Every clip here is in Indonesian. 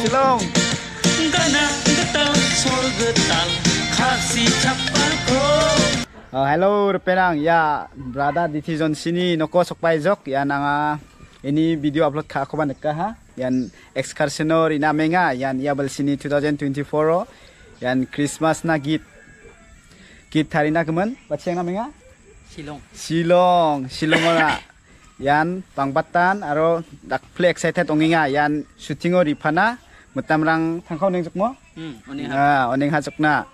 silong Uh, ah, hello repenang ya brother ditizon sini noko sokpai jok ya nanga ah, ini video upload ka banget nekka ha yan excursionor ina menga yan yabel sini 2024 yan christmas na git git na kemen Baca na menga silong silong silong ora. yan pangbatan aro dak play excited onginga yan shooting ori ripana mutamrang thangkhau neng jokmo ha oneng ha jokna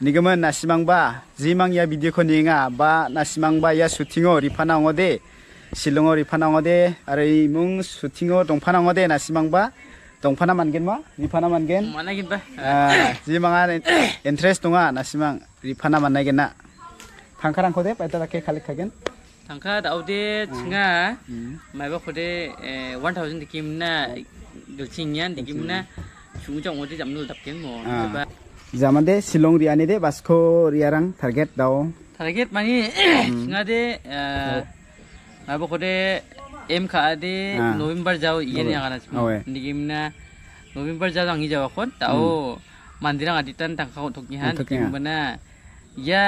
nigaman nasimangba jimang ya video ko ninga ba nasimangba ya shootingo rifana ngode silongo rifana ngode are imung shootingo dongphana ngode nasimangba dongphana mangen ma rifana mangen managen ba jimang interest donga nasimang rifana managen na thangkharang khode paita rakhe khalik khagen thangkha daudi chinga maiba khode 1000 kimna জামাদে শ্বিলং ৰিয়ানী দে বাছখ ৰিয়াৰাং target দাও target মানে দে মাবকতে এম খা দে নৱেম্বৰ যাওঁ ইয়ানে নেকি মানে নৱেম্বৰ যাওঁ আহি যাওঁ এখন তাও মান্দিৰাং আদিত্যান তাংখা কথকিহান মানে ইয়া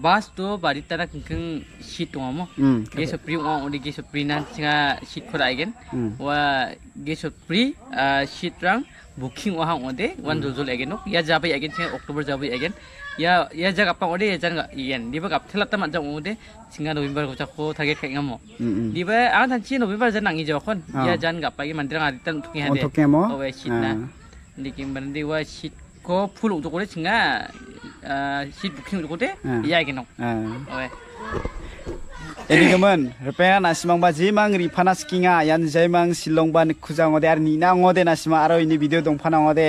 bas tu bari tara kengkeng shit tu ngamo ge so pri ngong odi ge so pri nan singa shit k o r a igen wa ge so pri shit rang booking wa hang ode wan d o z jol igen nok ya jabai g e n singa o k t o b e r jabai igen ya ya jaga pang ode ya jang igen diba g a p thela tam jang ode singa november ko chakko thage khai ngamo diba ang than chi november jan nangi jokon ya jan gap pagi mandra ngari tan thuki hade n o d e shit na dikim bandi wa shit ko phul ujokore singa seat booking लगते এনেকেমন ৰূপায়া নাচিমংবা যিমান ৰিফানা স্কিঙা ইয়ান যিমান শ্বিলংবা খোজাও দে আৰু নিনা অঙ দে নাচিমা আৰু ইনি ভিডিঅ' দংফানা অঙ দে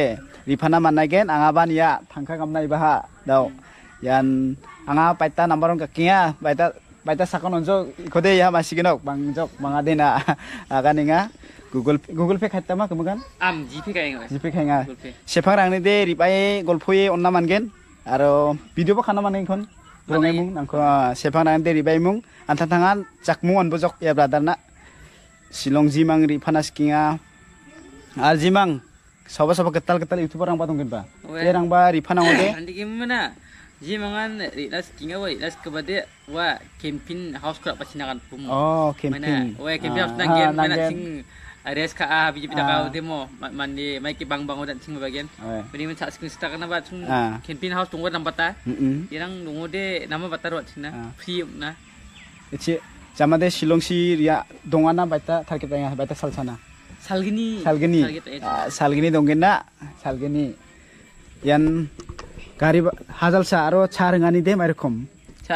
ৰিফানা মানাগেন আঙাবা নিয়া থাংখা কামনা ইবাহা দাও ইয়ান আঙা পাইটা নাম্বাৰ কাকিঙা পাইটা পাইটা চাকন অঞ্জক ইখদে ইয়া মাচিকেনক বাং যক বাঙা দে না আগা নিঙা গুগল পে গুগল পে খাইটামা কমগান জিপে খাইঙা জিপে খাইঙা সেফা ৰাঙনি দে ৰিপায়ে গল্পয়ে অন্না মানগেন aro video pa kana maning kon rongai mung nangko ah, sepang nang deri bai mung anta tangan cak mung on bojok ya brother na silong zimang ri panas kinga al zimang soba sabo ketal ketal youtuber rang patung ba. ye rang ba ri panang ode andi kim mana ji ri las kinga wa nas kebade wa camping house club pasinakan pum oh camping wa camping ah. house nang game ah, mana sing Ares ka ah biji pita kau demo mandi mai ki bang bangu dan sing bagian. Bini men sak sing stak na bat sung house tunggu nam bata. Irang dungu de nama bata rot sina. Free na. Ece jamade Shillong si ria dongana bata target tengah bata salsana. Salgini. Salgini. Ah, salgini donggena salgini. Yan kari hazal sa aro charengani de mai rekom. ไ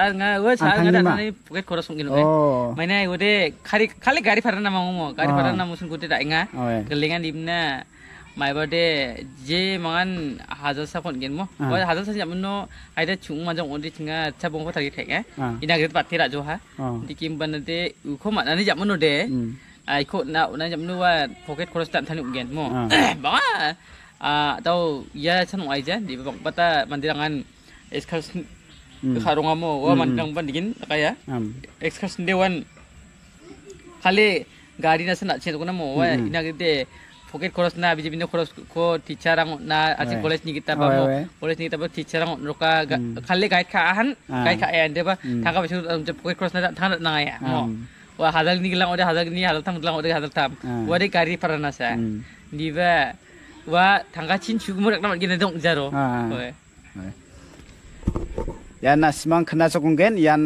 อ้คนน่ะนั้นจํานวนว่าพ็อกเก็ตโครสตันทันอยู่เงี้ยมั้งบ้าอ่าเต้ายาฉันไหวจ้ะดิบบอกว่าแต่มันจะงั้นเอสคัส harungamo hmm. wa hmm. mantang pandikin kaya hmm. excursion day one kali gari na sana chen kuna mo wa ina gede pocket khoros na biji na khoros ko teacher ang na ati college ni kita ba college ni kita ba teacher ang roka kali kait ka ahan ah. guide ka ende ba thaka ba ang pocket khoros na thana na ya mo wa hadal ni gilang ode hadal ni hadal tham gilang ode hadal tham ah. wa de gari parana sa diba wa tangka cin chugumur ekdam gine dong jaro ah yan nasimang khonasokungen yan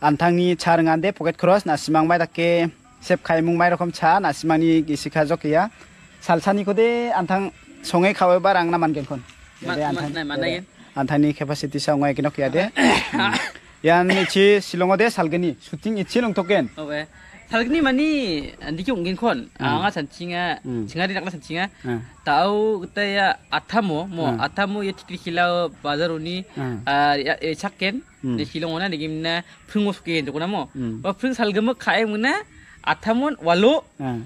anthangni charngande pocket cross nasimang mai takke sep khaimung mai rokom cha nasimani gisikajok ya salsani kode antang songe khawe ba rang na mangen kon ni capacity sa ngai kinok ya de yan ni chi silongo de salgeni shooting ichi long token ทักนี่มันนี่อันที่ยุ่งกินคนอ่างาสันชิงอ่ะชิงอะไรนักสันชิงอ่ะแต่เอาแต่ยาอัฐมอมอัฐมอยี่ที่คลิกแล้วบาร์ซารุนีอ่าเอชักเกนเดี๋ยวคลิกลงนะเดี๋ยวกินนะพึ่งงูสกินจุกนะมอว่าพึ่งสั่งกันมาขายมึงนะอัฐมอวาลุ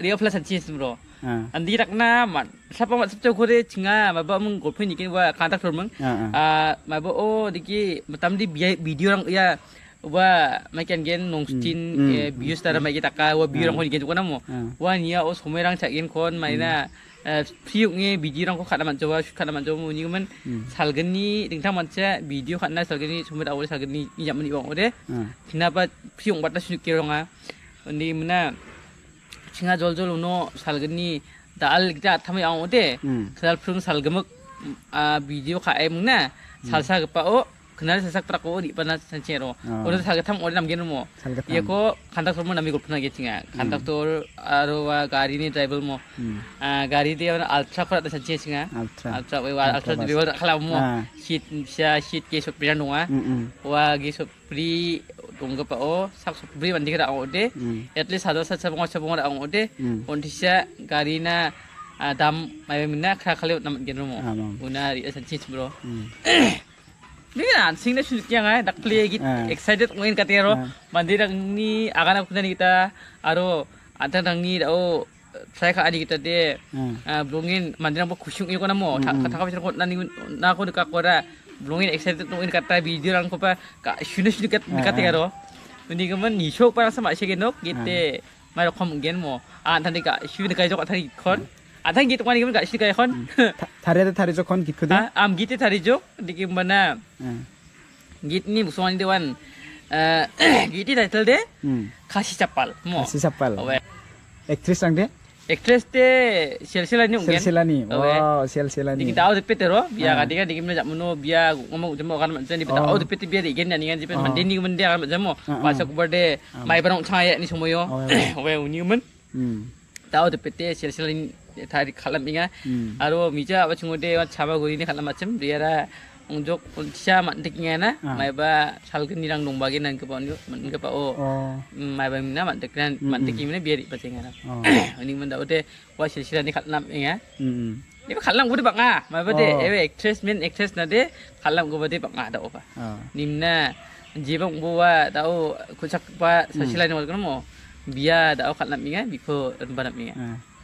เรียกพลัสสันชิงสิบรออันที่รักน้ามันสับปะมันสับเจ้าคนได้ชิงอ่ะมาบอกมึงกดเพื่อนอีกนว่าการตักทุนมึงอ่ามาบอกโอ้เดี๋ยวกี้มาทำดีบีดีโอรังเอีย wa makan gen nongstin bius tara magi taka wa biurang kon gen jukana mo wa nia o somerang chakin kon maina 피용에 미디랑고 카나만 저와 카나만 저 뭐니면 살근이 등탕 만체 비디오 칸나 살근이 전부 다 오래 살근이 이자만 이방 오래 지나바 피용 받다 수기롱아 언니 문나 칭아 졸졸 우노 살근이 달 기타 타면 양 오데 그달 푸른 살금아 비디오 카에 문나 살사가 빠오 kenal sesak traku di pana sancero ora sesak tam olam gen mo Iya ko khanda sormo nami gulpna ge tinga khanda tor aro wa gari ni travel mo gari de ultra kora ta sanche singa ultra ultra wa ultra de wa khala mo shit sha shit ge sop pira nuwa wa ge sop pri pa o sak pili pri bandi kara o at least hada sat sabong sabong ra o de on di sha gari na Ah, dam, mayo mina, kakak lewat nama genomo, bro. Dengan ansing na shoot yang git excited ngin katero mandi dak ni akan aku nani kita aro ada dak ni dao saya ka adik kita de blungin mandi nak kusyuk iko namo kata kata ko nani na ko dekat kora blungin excited ngin kata video rang ko pa ka shuna shoot kat dekat karo Ini kemen ni show parang sama syegenok gitu. Mai rokom gen mo. Ah tadi ka shoot dekat jok tadi kon ada gitu kan gimana sih kayak kon hmm. tari ada thari jokon gitu deh ah am gitu thari jok dikit mana hmm. git ini musuhan itu kan gitu title deh hmm. kasih cepal mo kasih cepal aktris yang deh aktris deh sel selani mungkin sel selani wow sel selani kita tahu tipe terus biar kan dikit dikit macam mana biar ngomong jamu orang macam dia tahu tipe biar dikit nih kan tipe mandi ni mandi orang macam mana masa aku berde mai barang cahaya ni semua yo wah unyuman tahu tipe sel selani ঠারি খালাম ইঙা আর ও মিজা আবার চুঙুটে ছাবা ঘুরিনি খালাম আছেন বিয়ারা unjuk unsha mantik ngena mai ba salgen dirang dong bagi nan kepon yo man ke pa o mai ba mina mantik nan mantik mina biar pacing ngena ini men daute wa silsila ni khatnam ya ni ba khalam gude banga mai ba de ewe actress men actress na de khalam gude banga da opa nimna jibang buwa dau kuchak pa silsila ni wal kono mo biya dau khalam inga biko ban inga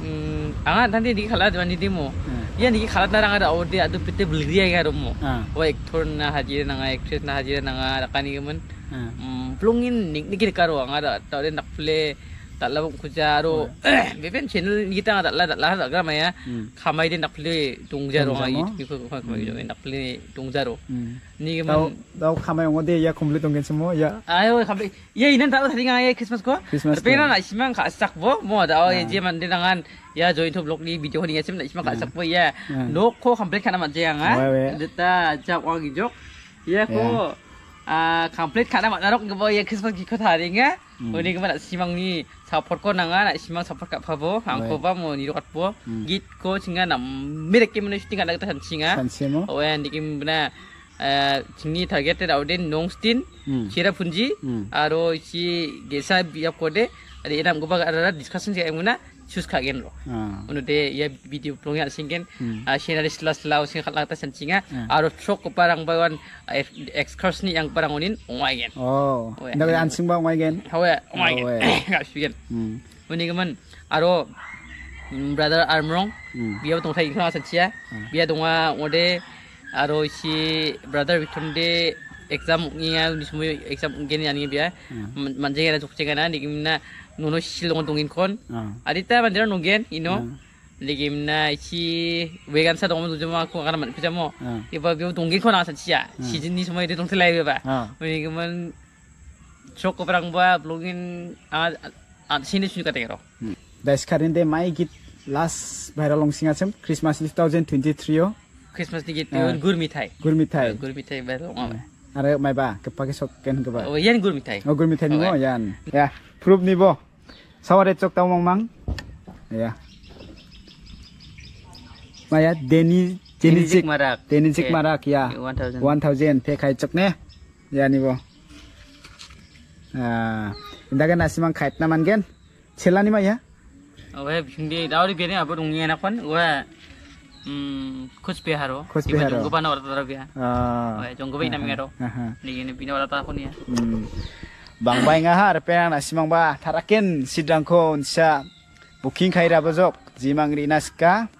Mm, anga tanti di khalat mandi di hmm. Iya ya di khalat na ada da or di atu beli dia ga rumo wa ek thor na haji na nga ek na hajire na nga rakani gemen mm, plungin nik nik karo ada da tawde nak play tak lah kuja ro bepen channel ni ta tak lah tak lah tak gram ya khamai ini nak tungja ro ai ko khamai jo nakle tungja ro ni man dau yang ngode ya komple tungen semua ya ayo khamai ya ini tak tadi ya christmas ko pena na simang ka sak bo mo da ai je man denangan ya join to blog ni video ni simang simang ka sak bo ya no ko komple kana man jang ha deta jak wang jok ya ko complete kana man narok ngbo ya christmas ki ko tharinga Hmm. Oni kemana simang ni support ko nanga ah, nak simang support kat pavo angko ba mo oh, ni rokat po git eh, ko singa na mere kim ni shooting ada tan singa o en dikim bna chingni target ra uden nongstin hmm. chira punji hmm. aro si gesa biap ko ada enam ko ba ada discussion si emuna suska gen lo ah. unu de ya video plongi singkin, sih hmm. ah, shinari sila sila sih khat lakta san chinga aro ah. trok parang bayan eh, excursion ni yang parang unin ngai gen oh ndawe ansing ba ngai gen hawe ngai gen ga shi uni geman aro brother armrong biya hmm. tong saya ikhlas hmm. san dia biya donga ode aro si brother victor de exam ngia uni semua exam gen ani biya manje gen jok chenga di digimna nuno silong tungin kon ah. adita bandera nungen ino na si, wegan sa dong tujuh mau aku karena mo pijamo ah. iba biu tungin kon asal cia ah. season ni semua itu tong telai beba mendingan cok perang ba blogin a sini suka tegero hmm. best karin de mai git last viral long singa sem Christmas 2023 yo Christmas di gitu gur mitai gur mitai gur mitai viral ngomong ada mai ba kepake sok ken keba oh yan gur mitai oh gur mitai oh, mo yan ya proof nih bo sawaretsok tau mang mang ya maya deni jenisik marak marak ya 1000 1000 kai cok ne ya ni bo ah ya. indaga nasimang khait na mangen chelani maya owe bhindi dauri bene abo dungi na kon owe खुश बिहार हो खुश बिहार हो गोपान औरत तरफ गया ओए जोंगो भी नाम गेरो लेकिन बिना औरत तरफ नहीं है bang bay nga har pe na simang ba tarakin sidang ko unsa booking khaira bajok jimang